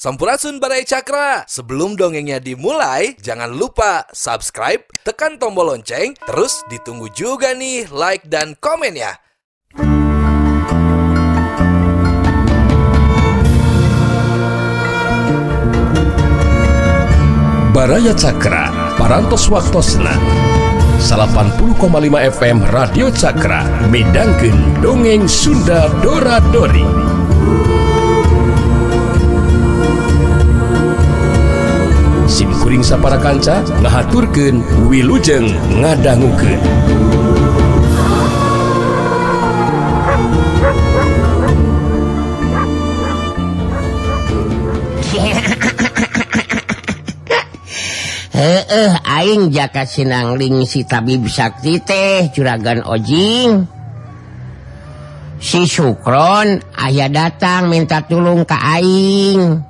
Sampurasun Barai Cakra. Sebelum dongengnya dimulai, jangan lupa subscribe, tekan tombol lonceng, terus ditunggu juga nih like dan komen ya. Baraya Cakra, Parantos Waktosna. 80,5 FM Radio Cakra, Medangkin, Dongeng Sunda Dora Dori. kuring sapara kanca nga turkenng ngadanggu keing jakat Sinangling si tabiih juragan Ojing si Suukron ayaah datang minta tulung kaing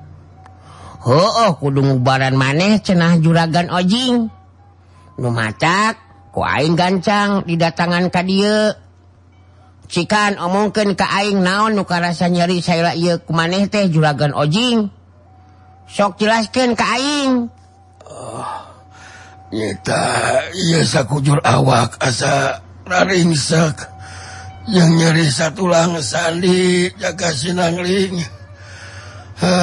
Ho oh, kudungbaran maneh cenah juragan Oojingma ku gancang didatangan ka sikan om mungkin kaing naon nuka rasa nyeri saya y maneh teh juraga Oojing sok jelaskan katajur oh, awak asarin yang nyeri satu lang sandi jagaangngling ha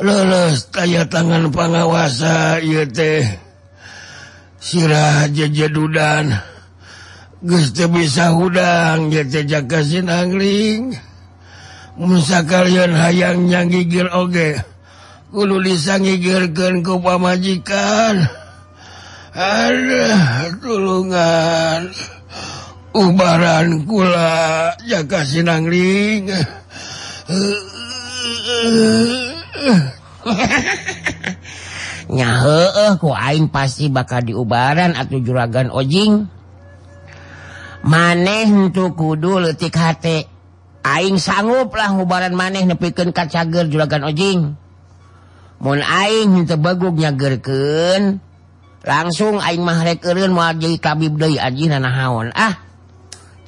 loles taya tangan pengawasa sirah dudan Gu bisa udangkasi nanglingsa kalian hayangnya ngigir oke kul bisa ngigirkan kepamajikan doan barankula jakasi nangling nyahe kuain pasti bakal dibarran atau juragan Oojing maneh untuk kudu lettikhati aing sangup lah hubaran maneh nepiken ka cager juragan Oojing mogunyagerken langsung aingmahrek keren waji kabibday ajihana hawon ah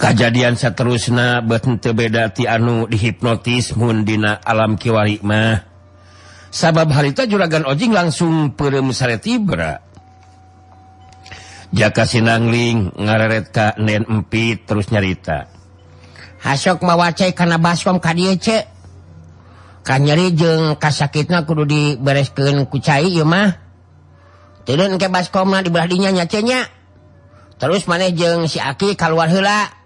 kejadian seterus na behen bedatianu di hipnotis mund alam kimah sabab hari itu juraga Ojing langsung I jaangngling ngareret terus nyarita haswaca karena nyeri sakit kudu diberescanya nyanya terus manajengki kalwarla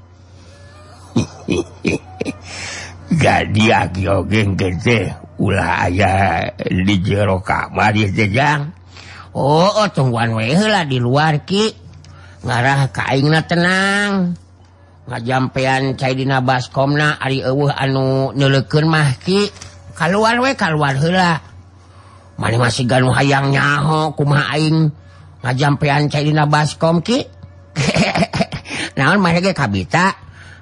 punya hi ga diaogen ge uularo Oh, oh diluar Ki ngarah kain na tenang nga jampeyan cairdina na baskomna Ari anu mahki kal man masih hayangnyaho ku main nga jampeyan cair na baskomki na mereka kabita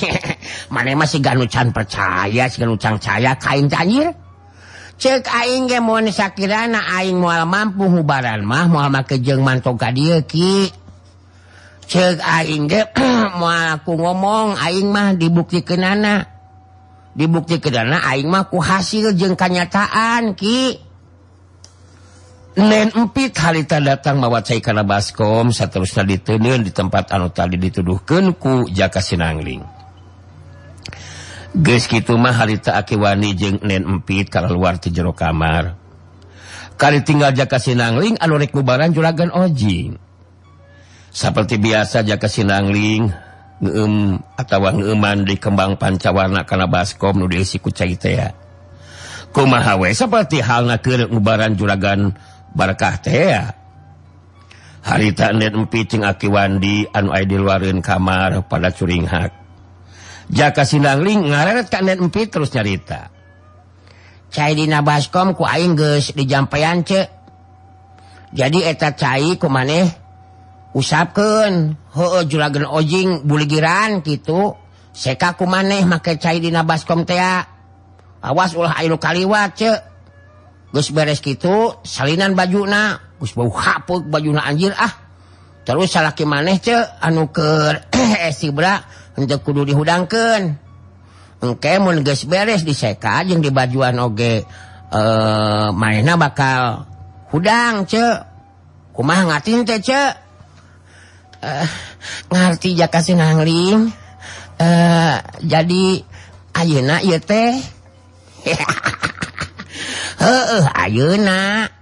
mana masih gancan percayaucaya kain cair mampu hubaran mah keng man ngomong mah dibuk kenana dibukti kedanamahku hasil jeng kanyataan datangwa baskom seterusnya ditudun di tempat anu tadi dituduhkanku jakasi nanglingku hari akiwanipit kalau luar jero kamar kali tinggal jaka Sinangnglingbaran julagan Ojing seperti biasa jaka Sinangngling atauman di kembang panca warna baskom seperti halbaran julagankah harikiwandiin kamar pada curing Hak kasihling terus cerita cair di Baskom ku dimpaian jadi et cair ku maneh usapken ho ojing bugiraran gitu sekaku maneh make cair di na Baskom awas kalies gitu salinan bajuna bajuna Anjil ah terus salahki maneh ce anu ke eh, si be ku dihudang kegke bes dika jeung dibajuan oge eh mainna bakal hudang ce kuma ngatin eh, ngati jakasi eh jadi auna he auna eh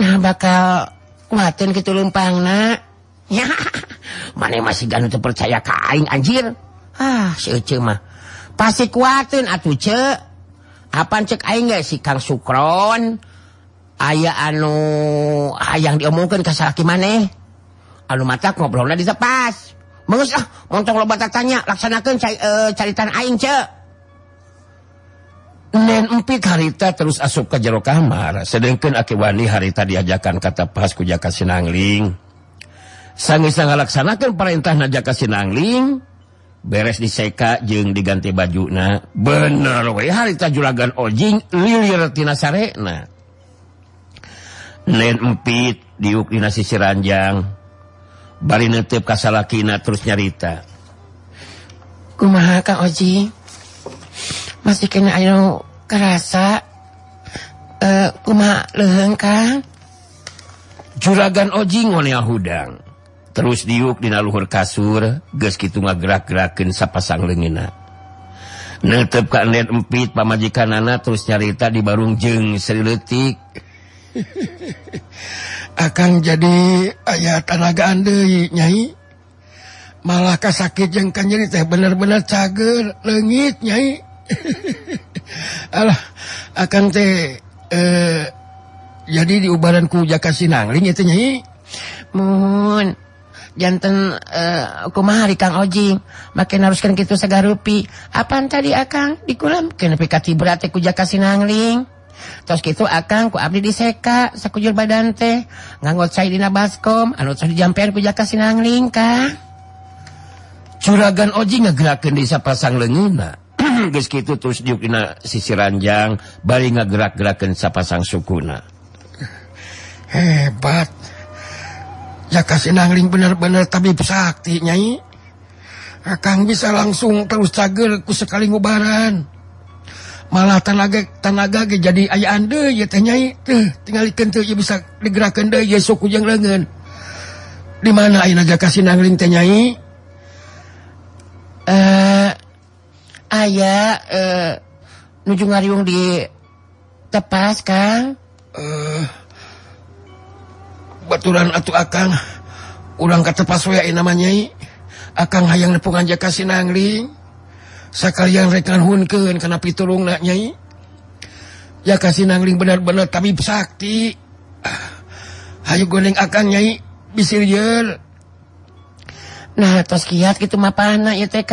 Nah bakal wat gitu lumppang man masih gan percaya kain anjir ah, pastiuhank suukron aya anu aya ah, yang dimukan kaski maneh a mata ngobrollah diahong lobatnya laksanakan saya eh, caritan cek harita terus asup ke Jaro kamar sedang akiwani harita diajkan kata pas kuja Ka Sinangngling sangi-sanglakksanaator perintah Naja Ka Sinangngling beres diska jeung diganti bajuna bener harita juragagan Ojing di Usi siranjang Bar kas terus nyarita kuma Ka Oji kerasama eh, lengka juragan Oojingdang terus diuk diluhur kasur gitu nga gerak-geraken sapasang le-emppit pamaji kanana terus nyarita dibarung jeng serriletik akan jadi ayaah tanaga Andnya Malaka sakit jengka nyeri teh ner-bener cagerlengitnyai Allah akan teh eh, jadi diubahran kuja kasih nanglingnya mohojantan aku eh, mahari Kang Oji makakin naruskan gitu segar rui apaan tadi akan dikum Kenpikati berarti kuja kasih nangling terus itu akan kuli diseka sekujur badan teh nganggot Sayyidina Baskom jampe Puja kasih nanglingkah Hai curagan Oji ngagera Ken bisa pasang leina terus sisi ranjangbalik gerak-gera pasang suna hebat ya kasih nangling bener-bener tapi bisaktinya akan ah, bisa langsung terus taggerku sekalingubaran malah tan tan ga jadi ayanya tinggal bisa digera di mana aja kasih nanya eh ya eh, nujungung di tepas kan eh batlan atau akan ulangkah tepas namanya akan hayang nepung aja kasih nangling sakalang rekkan hun karena pituung nanya ya kasih nangling ner-bener kami bisakti hay gongnya nah ataukiat gitu mapa na ya teK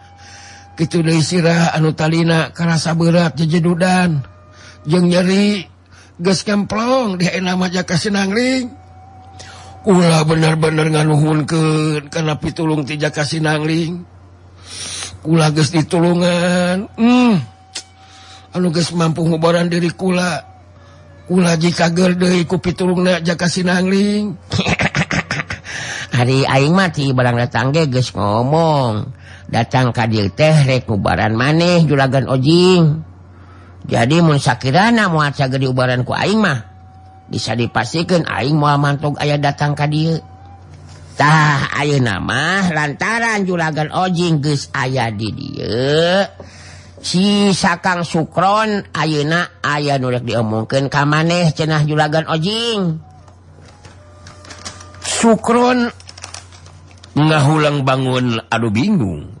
rah Anulina karena beratdan nyeri guysmplong di en jakasih nangling la ner-bener ngaluhun ke ke pitulung Tijakasi nangling pu ditulan hmm. anuges mampungebarran diri kulager dari pitulungkasi nangling hari Aing mati barang datangangga guys ngomong datang kadil tehrekbaran maneh julagan Oojing jadi musakirana muabarranku mah bisa dipasikan A ma mantuk ayaah datang katah Ayu nama rantaran julagan Oojing aya did siang suukron Auna ayarek mungkin maneh cenah julagan Ojingukronulang bangun auh bingung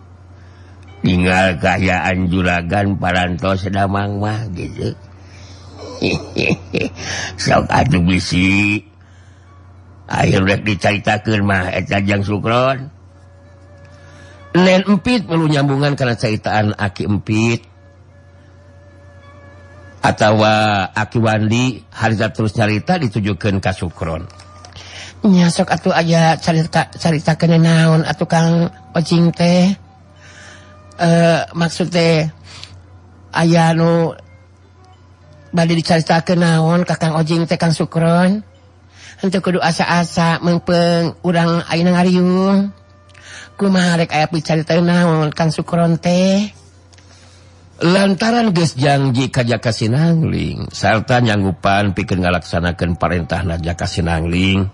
keyaan juragan paranto sedang mang dicaukron perlu nyambungan karena caritaan aki empit akiwandiza terus carita ditujukan kasukron ajaita ke naon atau kang O teh Eh, maksudnya aya bad dicarita ke naon kakang Ojing tegang sukron untuk kedua asa-asa meperangang ayat dicarita ke naonron teh lantaran ge Janji kajaas nanglingselta nyangupan pikir ngalaksanakan perintah Naja Ka nangling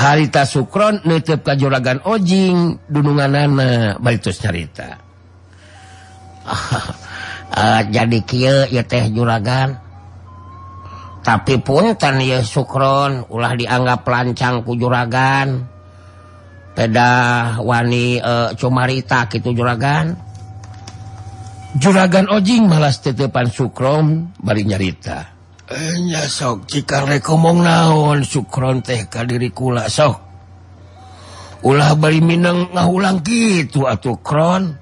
harita suukron nutup kajjolagan Oojing gunungan Ba itunyarita haha eh, jadi teh juraga tapipun tan suukron ulah dianggap lancangku juragan peda wanitai eh, cuaita gitu juraga juragan Oojing malaspan suukron bari nyerita diri ulah Balli Minen mau ulang gitu atauron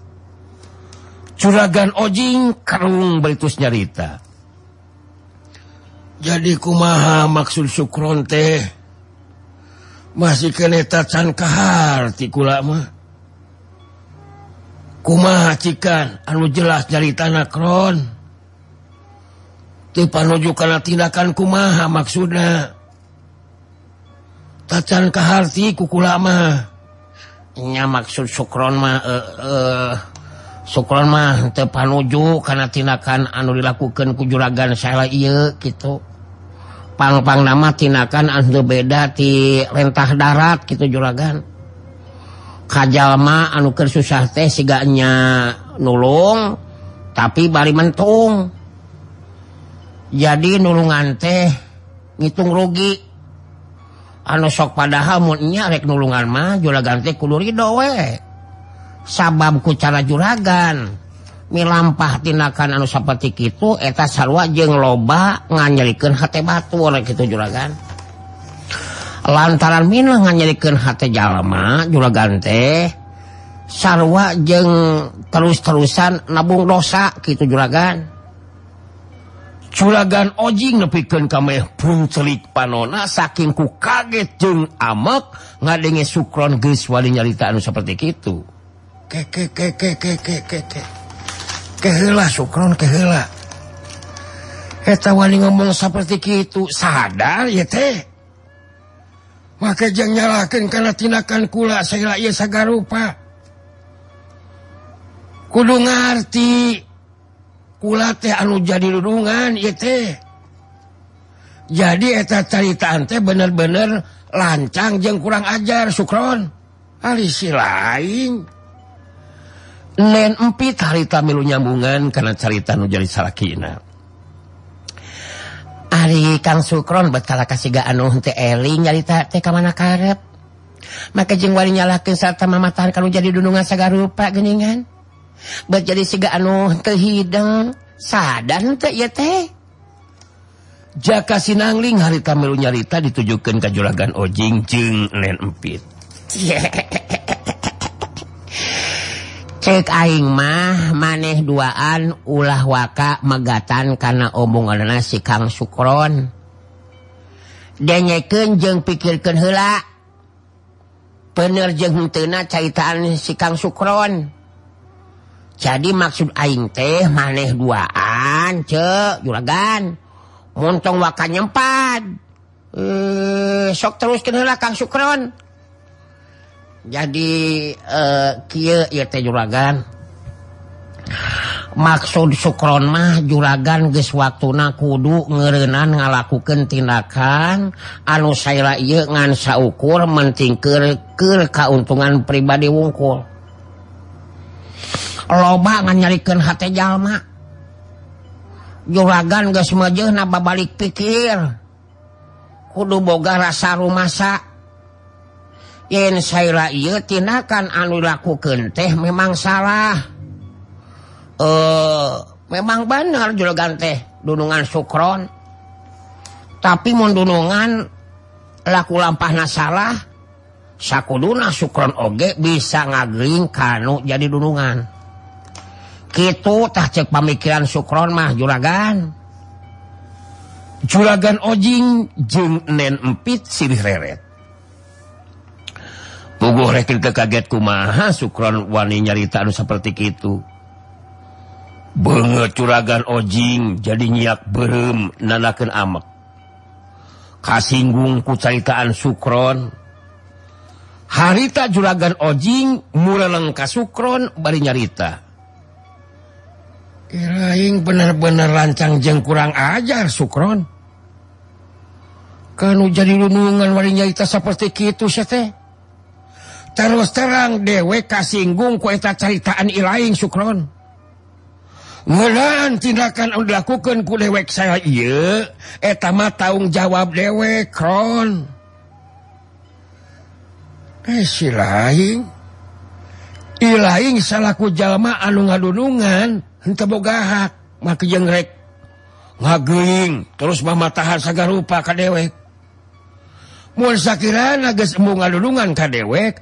Ojing karungnyarita jadi ku maha maksud suukron teh masih ke kahar lama kuma ciikan anu jelasnyari tanahron tippan nuju karena tindakan kumaha maksud Hai ta kehar kuku lamanya maksud sukron ma eh, eh. uju karena tinkan anu dilakukan keragagan saya gitu -pang nama tinakan beda di rentah darat gitu juragagan kajlma anukir susah teh signya nulung tapi bari mentung jadi nulungan teh ngitung rugi anu sook padanyarek nulung Armma juraga tehhowe sabab ku cara juragagan milampmpa tindakan anu seperti itu etawa jeng loba nganyalikan hati batu oleh gitu juraga lantaran minumnyalikan hati jalama juraga tehwa terus-terusan nabung dosa gitu juraga juraga ojing punlik panona sakingku kaget a nga suron nya anu seperti itu ngomong seperti sadar Nyalakan karena tinkan kula saya ngerti teh anu jadi luungan jadieta cariritaan teh bener-bener lancang yang kurang ajar suukron ali si lain lu nyambungan karena car jadi Ari kangngron berkala kasihgaan T nya mana makaingwali nyala mata kalau jadi duungangar rupa geninganja siga anu kehidang sadan ja nangling hariu nyarita ditujukan kejulagan Oojingingpithe ing mah manehan ulah waka magatan karena obongna sikang sukronnyakenng pikirkan hela pener jeng tenna caitaan sikang suukron jadi maksud aing teh maneh duaan cek julaganng waka nyempat sok terus ke hela kang suukron jadi eh, juraga maksud sukronmah juraga gewa na kudu ngenan melakukan tindakan anusaukur menting kekauntungan pribadi wongkul lonyakan lma juraga na balik pikir kudu boga rasa rumah sakit tin an teh memang salah eh, memang banhal julagan teh duungan suukron tapi mundunungan laku lampa nas salah sakuuna suukron ogek bisa ngager kanu jadi duungan gitutah cek pemikiran suukron mah julagan julagan Oojing empitih reret ke kagetku mahaukron warni nyarita seperti itu banget curagan Oojing jadi nyiat berremkan a kasinggung kecaitaan suukron harita juragagan Oojing mulai le kasukron nyarita ner-er ranncang jeng kurang ajar sukron jadi gunungan war nyarita seperti itute terus terang dewek kasgung kueetacaritaan I suukron melancidakanku dewek saya mata tagung jawab dewek Hailain eh, salahku jalmaan ngaunungan en boga ma jengrek terus me tahan se rukah deweksakiraembung ngaunungankah dewek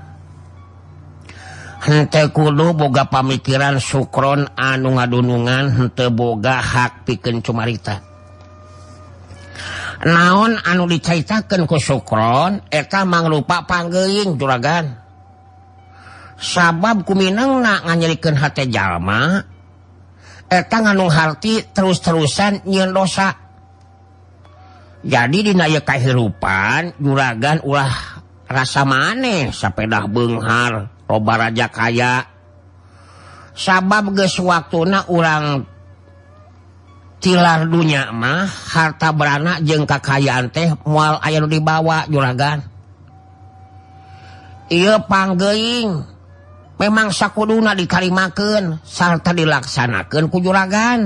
boga pamikiran suukron anu ngadunungan hente bogahati pikenita naon anu dicaitakanku suukron Er mang lupa pangeing juragagan sababku Minangkan hati jalma ngaung hati terus-terusan nydosak jadi dinaya kahi rupan juraga uah rasa maneh sapeddah Benghar bararaja kaya sabab gewakuna orang tilar dunya emmah harta beranak jengngkaayaan teh mual ayat dibawa juragage memang sakuduna dikalimakken serta dilaksanakan kujuragan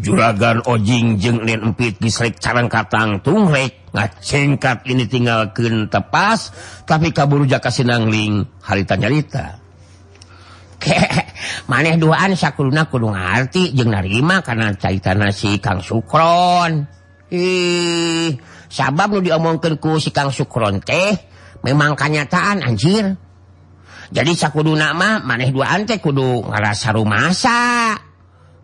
juraga Oojingpitrikang tungek ini tinggal tepas tapi kaangnglingnyata manehanng karena caita si Kag suukron sa luongku sig suukron teh memang kanyataan Anjir jadi sakudu nama maneh dua an teh kudu ngarasa rumahak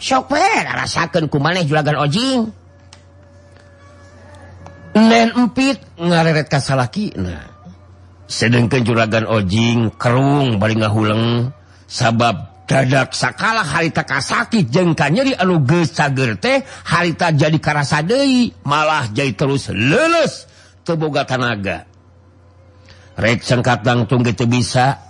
rasa mana ju sedangkan juragan Oojing kerung balgah huleng sabab dadak sakaka hari tak sakitki jengkanye di alugesager teh harita jadi sad malah ja terus lelus teboga tanaga sengka na tung bisa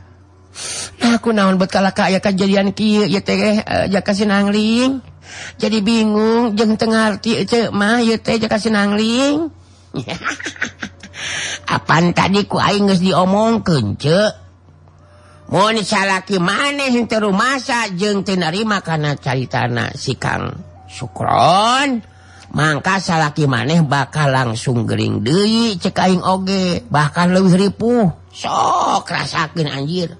aku naun bekala kayak kejadian eh, nangling jadi bingung jengngertian tadi omong ke maneh Tenari makananita sikan suukron Mangka salaki maneh bakal langsung Gering Dewi ceka oge bahkan lebihpu sok rasakin Anjir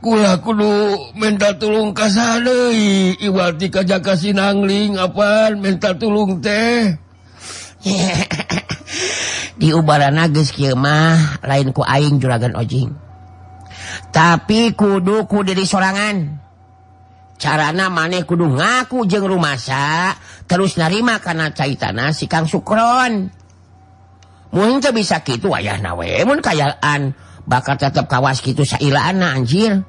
lunglung teh dibaramah lain kuing juraga Ojing tapi kuduku dari serrangan cara namaeh kudu ngaku jeng rumah sakit terus narima karena cair tanah sikan sukron bisa gitu ayaah na kayan bakar tetap kawas gitu sayaan Anjil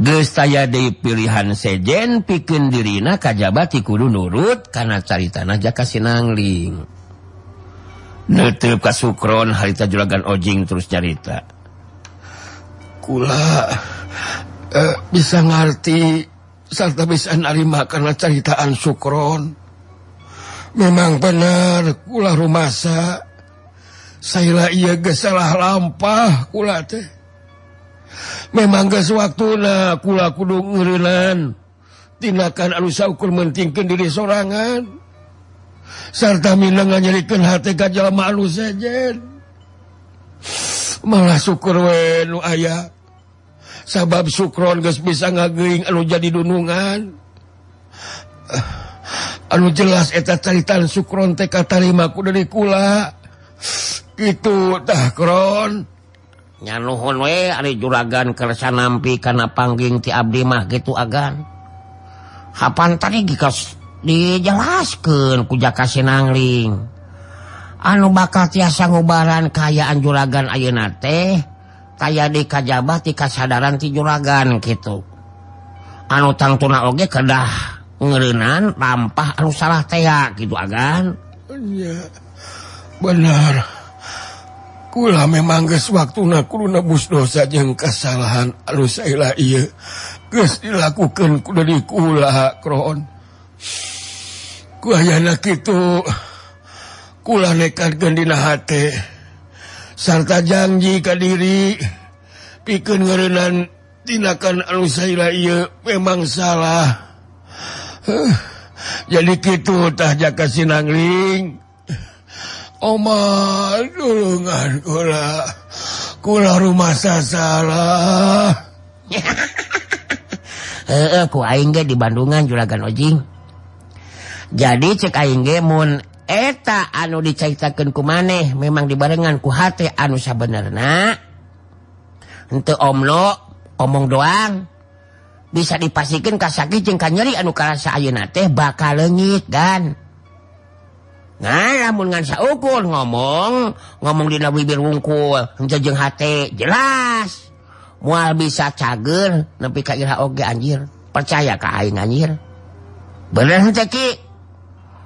guys saya di pilihan sejen bikin dirina kajjabati Kudu nurut eh, karena carrita aja kasih nangling kasukron harita jugan Oojing terus ceita bisa ngerti sarta bisama karena carritaan suukron memang bener pula rumahsa saylah ia gesalah lampa pu deh memang gas waktulah kula kuunglan tinkan allusskur mentingkan diri seorangngan serta minu nyakan hatiKlama saja malah syukur wenu aya sabab suukron bisa ngaging jadi duunganu jelas etatalitan suukron katalimaku dari kula itutahron ho juragagan kersan nampi karena pangging ti Abdimah gitu agan hapan tadi gitu dijelaskan kuja kasih nangling anu bakal tiasa ngobaran kayaan julagan ayenate kaya di kajbah di kasadaran tijuragan gitu anang tuna kedah renanmpa russalah tea gitu agan oh bener punya memangges waktu na nabus dosa yang kesalahan alus dilakukan dari nekatdinahati sarta janji kadiri pikir ngerenan tinakan alus memang salah jadi gitutahjakan Sinangnglingku ungan rumah eh, eh, di Bandungan juraga Oing jadi ceeta anu dicekan ku maneh memang dibarenngan kuhati anunerna untuk omlo omong doang bisa dipasikan kasngka nyeri ansayunate bakal legit dan ngangansa uku ngomong ngomong di nabibir wungkulng jelas bisa cager kalahge anjir percaya ka nganyir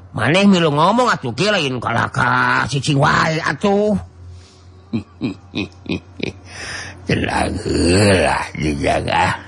maneh ngomong je juga ga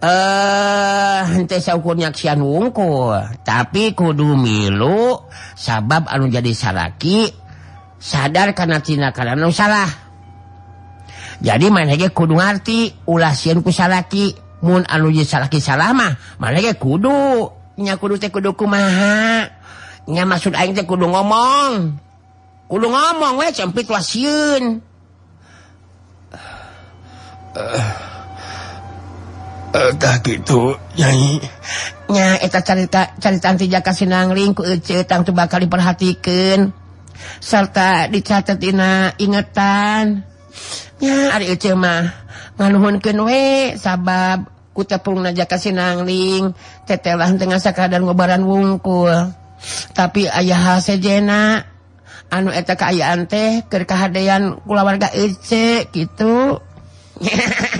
eh genteukunya siian wongku tapi kudu milu sabab anu jadi salalaki sadar karena Cakan salah jadi main kudu ngati ula ku salaulama mana kudunya kudunya kuduku mahanya maksud kudu ngomong kudu ngomongpit wasun eh gitunya kasih nangling coba kali perhatikan serta dicatina ingatanmah sabab kucapungja kasih nanglingtetetengah seadaan ngobaran wungkul tapi ayah hal sejena anu eta kayakayaan teh ke keadaan pula warga ce gituhe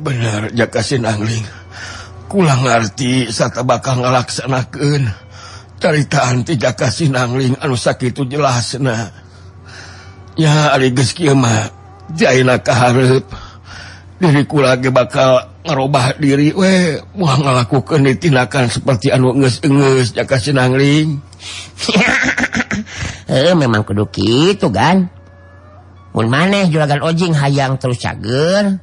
bener jakasiin nangling pulangngerti saat bakal melaksanakan cerita anti jakasih nangling anu sakit itu jelas ya diri bakalrobaha diri we uangku ke tinkan seperti anu jakasi nangling eh, memang itu kan maneh ju ojing hayang terus jager